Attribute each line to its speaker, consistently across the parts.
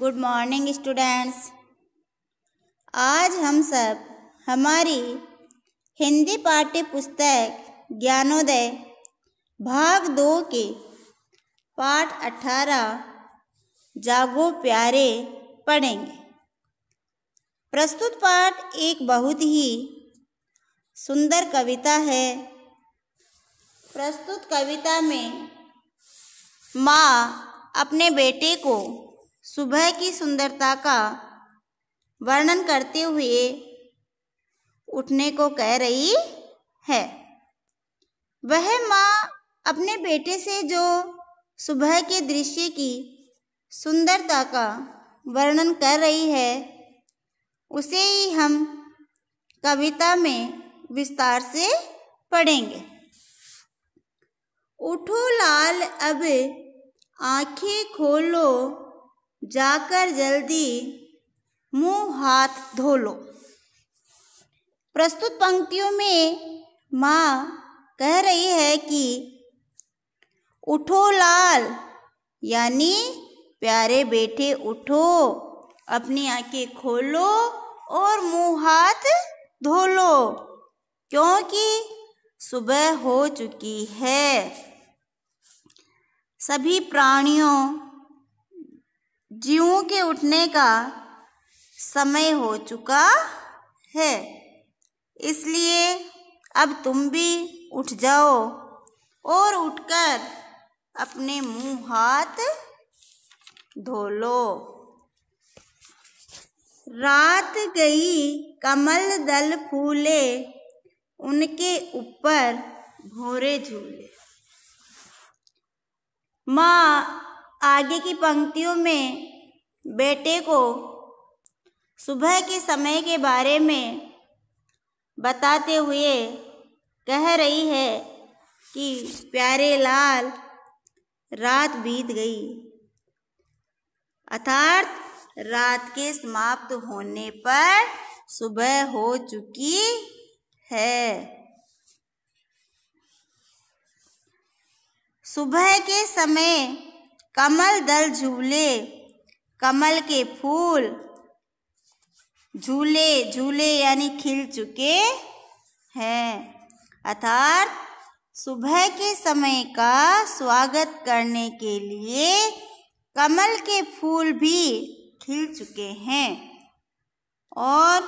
Speaker 1: good morning students आज हम सब हमारी हिंदी पाठ्य पुस्तक ज्ञानोदय भाग दो के पाठ अठारह जागो प्यारे पढ़ेंगे प्रस्तुत पाठ एक बहुत ही सुंदर कविता है प्रस्तुत कविता में माँ अपने बेटे को सुबह की सुंदरता का वर्णन करते हुए उठने को कह रही है वह माँ अपने बेटे से जो सुबह के दृश्य की सुंदरता का वर्णन कर रही है उसे ही हम कविता में विस्तार से पढ़ेंगे उठो लाल अब आंखें खोलो जाकर जल्दी मुंह हाथ धो लो प्रस्तुत पंक्तियों में माँ कह रही है कि उठो लाल यानी प्यारे बेटे उठो अपनी आंखें खोलो और मुंह हाथ धो लो क्योंकि सुबह हो चुकी है सभी प्राणियों जीव के उठने का समय हो चुका है इसलिए अब तुम भी उठ जाओ और उठकर अपने मुंह हाथ धो लो रात गई कमल दल फूले उनके ऊपर भोरे झूले माँ आगे की पंक्तियों में बेटे को सुबह के समय के बारे में बताते हुए कह रही है कि प्यारे लाल रात बीत गई अर्थात रात के समाप्त होने पर सुबह हो चुकी है सुबह के समय कमल दल झूले कमल के फूल झूले झूले यानी खिल चुके हैं अर्थात सुबह के समय का स्वागत करने के लिए कमल के फूल भी खिल चुके हैं और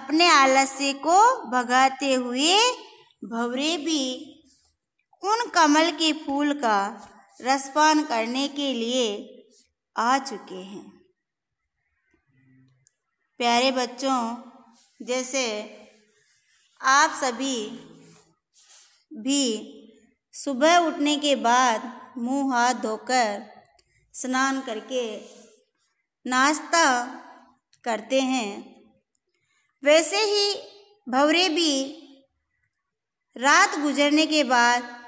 Speaker 1: अपने आलस्य को भगाते हुए भवरे भी उन कमल के फूल का रसपान करने के लिए आ चुके हैं प्यारे बच्चों जैसे आप सभी भी सुबह उठने के बाद मुंह हाथ धोकर स्नान करके नाश्ता करते हैं वैसे ही भवरे भी रात गुजरने के बाद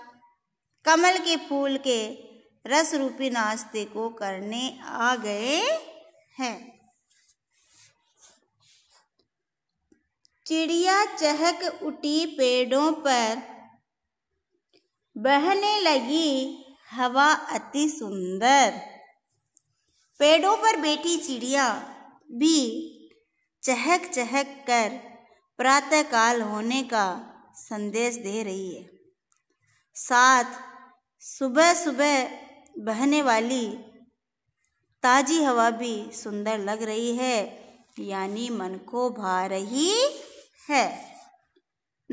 Speaker 1: कमल के फूल के रस रूपी नाश्ते को करने आ गए हैं चिड़िया चहक उठी पेड़ों पर बहने लगी हवा अति सुंदर पेड़ों पर बैठी चिड़िया भी चहक चहक कर प्रातःकाल होने का संदेश दे रही है साथ सुबह सुबह बहने वाली ताजी हवा भी सुंदर लग रही है यानी मन को भा रही है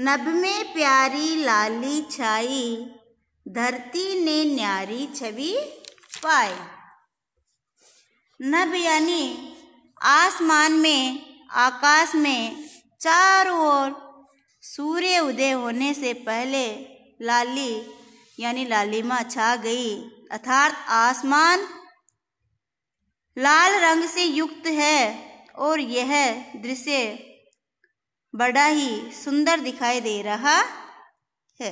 Speaker 1: नभ में प्यारी लाली छाई धरती ने न्यारी छवि पाई नभ यानी आसमान में आकाश में चारों ओर सूर्य उदय होने से पहले लाली यानी लालिमा छा गई अर्थात आसमान लाल रंग से युक्त है और यह दृश्य बड़ा ही सुंदर दिखाई दे रहा है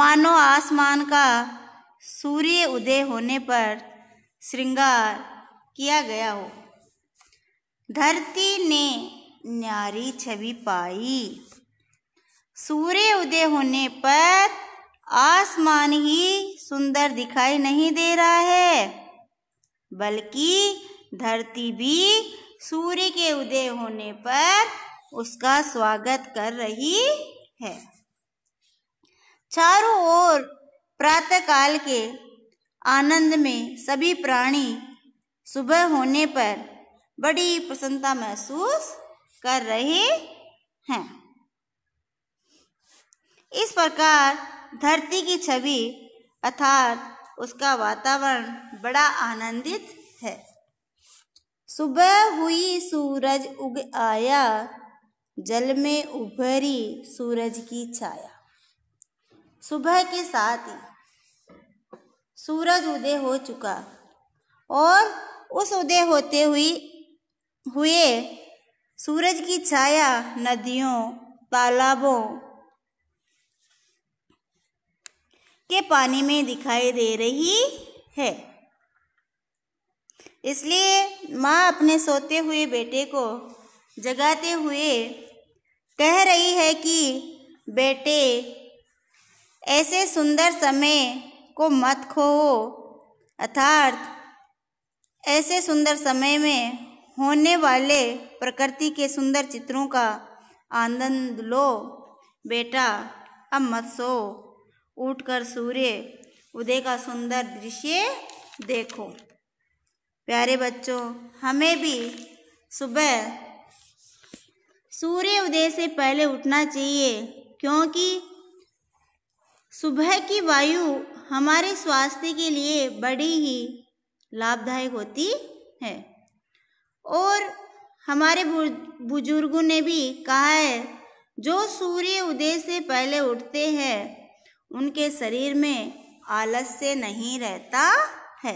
Speaker 1: मानो आसमान का सूर्य उदय होने पर श्रृंगार किया गया हो धरती ने न्यारी छवि पाई सूर्य उदय होने पर आसमान ही सुंदर दिखाई नहीं दे रहा है बल्कि धरती भी सूर्य के उदय होने पर उसका स्वागत कर रही है चारों ओर प्रातःकाल के आनंद में सभी प्राणी सुबह होने पर बड़ी प्रसन्नता महसूस कर रहे हैं प्रकार धरती की छवि अर्थात उसका वातावरण बड़ा आनंदित है सुबह हुई सूरज उग आया जल में उभरी सूरज की छाया सुबह के साथ ही सूरज उदय हो चुका और उस उदय होते हुई हुए सूरज की छाया नदियों तालाबों के पानी में दिखाई दे रही है इसलिए माँ अपने सोते हुए बेटे को जगाते हुए कह रही है कि बेटे ऐसे सुंदर समय को मत खोओ अर्थात ऐसे सुंदर समय में होने वाले प्रकृति के सुंदर चित्रों का आनंद लो बेटा अब मत सो उठकर सूर्य उदय का सुंदर दृश्य देखो प्यारे बच्चों हमें भी सुबह सूर्य उदय से पहले उठना चाहिए क्योंकि सुबह की वायु हमारे स्वास्थ्य के लिए बड़ी ही लाभदायक होती है और हमारे बुजुर्गों ने भी कहा है जो सूर्य उदय से पहले उठते हैं उनके शरीर में आलस्य नहीं रहता है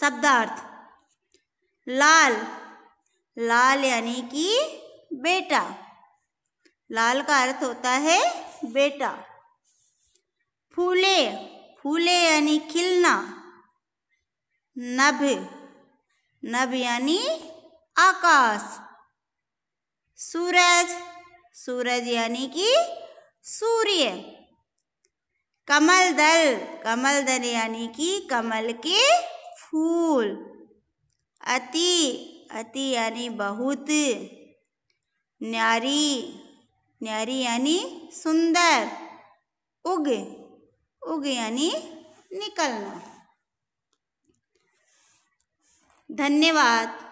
Speaker 1: शब्दार्थ लाल लाल यानी कि बेटा लाल का अर्थ होता है बेटा फूले फूले यानी खिलना नभ नभ यानी आकाश सूरज सूरज यानी कि सूर्य कमल दल कमल दल यानी कि कमल के फूल अति अति यानी बहुत न्यारी न्यारी यानी सुंदर उग उग यानी निकलना धन्यवाद